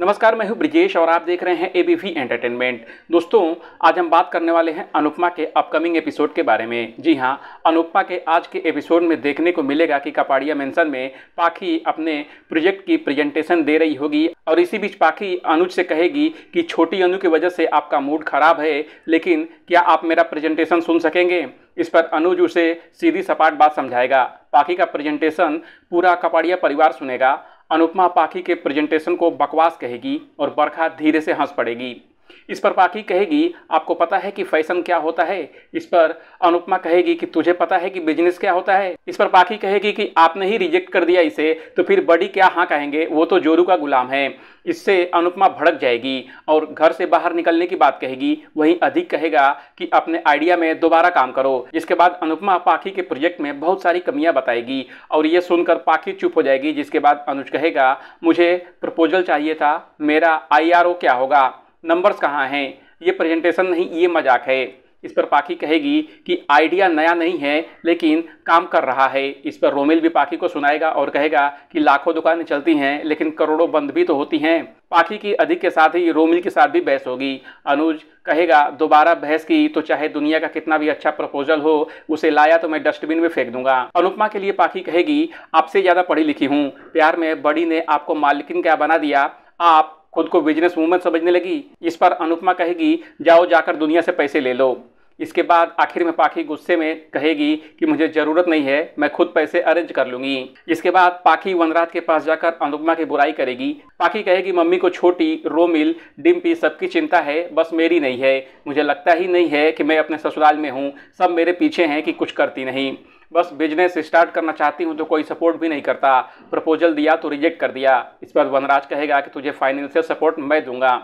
नमस्कार मैं हूं ब्रिजेश और आप देख रहे हैं एबीवी एंटरटेनमेंट दोस्तों आज हम बात करने वाले हैं अनुपमा के अपकमिंग एपिसोड के बारे में जी हां अनुपमा के आज के एपिसोड में देखने को मिलेगा कि कपाड़िया मेंशन में पाखी अपने प्रोजेक्ट की प्रेजेंटेशन दे रही होगी और इसी बीच पाखी अनुज से कहेगी कि छोटी अनु की वजह से आपका मूड खराब है लेकिन क्या आप मेरा प्रेजेंटेशन सुन सकेंगे इस पर अनुज उसे सीधी सपाट बात समझाएगा पाखी का प्रेजेंटेशन पूरा कपाड़िया परिवार सुनेगा अनुपमा पाखी के प्रेजेंटेशन को बकवास कहेगी और बरखा धीरे से हंस पड़ेगी इस पर पाखी कहेगी आपको पता है कि फैशन क्या होता है इस पर अनुपमा कहेगी कि तुझे पता है कि बिजनेस क्या होता है इस पर पाखी कहेगी कि आपने ही रिजेक्ट कर दिया इसे तो फिर बड़ी क्या हाँ कहेंगे वो तो जोरू का गुलाम है इससे अनुपमा भड़क जाएगी और घर से बाहर निकलने की बात कहेगी वहीं अधिक कहेगा कि अपने आइडिया में दोबारा काम करो जिसके बाद अनुपमा पाखी के प्रोजेक्ट में बहुत सारी कमियां बताएगी और ये सुनकर पाखी चुप हो जाएगी जिसके बाद अनुज कहेगा मुझे प्रपोजल चाहिए था मेरा आई क्या होगा नंबर्स कहाँ हैं ये प्रेजेंटेशन नहीं ये मजाक है इस पर पाखी कहेगी कि आइडिया नया नहीं है लेकिन काम कर रहा है इस पर रोमिल भी पाखी को सुनाएगा और कहेगा कि लाखों दुकानें चलती हैं लेकिन करोड़ों बंद भी तो होती हैं पाखी की अधिक के साथ ही रोमिल के साथ भी बहस होगी अनुज कहेगा दोबारा बहस की तो चाहे दुनिया का कितना भी अच्छा प्रपोजल हो उसे लाया तो मैं डस्टबिन में फेंक दूंगा अनुपमा के लिए पाखी कहेगी आपसे ज़्यादा पढ़ी लिखी हूँ प्यार में बड़ी ने आपको मालिकिन क्या बना दिया आप खुद को बिजनेस वूमन समझने लगी इस पर अनुपमा कहेगी जाओ जाकर दुनिया से पैसे ले लो इसके बाद आखिर में पाखी गुस्से में कहेगी कि मुझे ज़रूरत नहीं है मैं खुद पैसे अरेंज कर लूँगी इसके बाद पाखी वनराज के पास जाकर अनुपमा की बुराई करेगी पाखी कहेगी मम्मी को छोटी रोमिल डिम्पी सबकी चिंता है बस मेरी नहीं है मुझे लगता ही नहीं है कि मैं अपने ससुराल में हूँ सब मेरे पीछे हैं कि कुछ करती नहीं बस बिजनेस स्टार्ट करना चाहती हूँ तो कोई सपोर्ट भी नहीं करता प्रपोजल दिया तो रिजेक्ट कर दिया इस बार वनराज कहेगा कि तुझे फाइनेंशियल सपोर्ट मैं दूंगा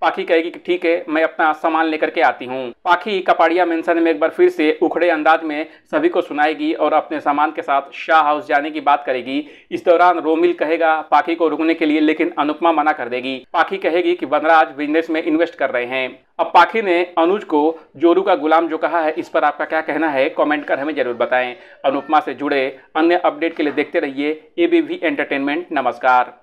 पाखी कहेगी कि ठीक है मैं अपना सामान लेकर के आती हूँ पाखी कपाड़िया मेंशन में एक बार फिर से उखड़े अंदाज में सभी को सुनाएगी और अपने सामान के साथ शाह हाउस जाने की बात करेगी इस दौरान रोमिल कहेगा पाखी को रुकने के लिए लेकिन अनुपमा मना कर देगी पाखी कहेगी कि वनराज बिजनेस में इन्वेस्ट कर रहे हैं अब पाखी ने अनुज को जोरू का गुलाम जो कहा है इस पर आपका क्या कहना है कमेंट कर हमें जरूर बताएं अनुपमा से जुड़े अन्य अपडेट के लिए देखते रहिए एबीवी एंटरटेनमेंट नमस्कार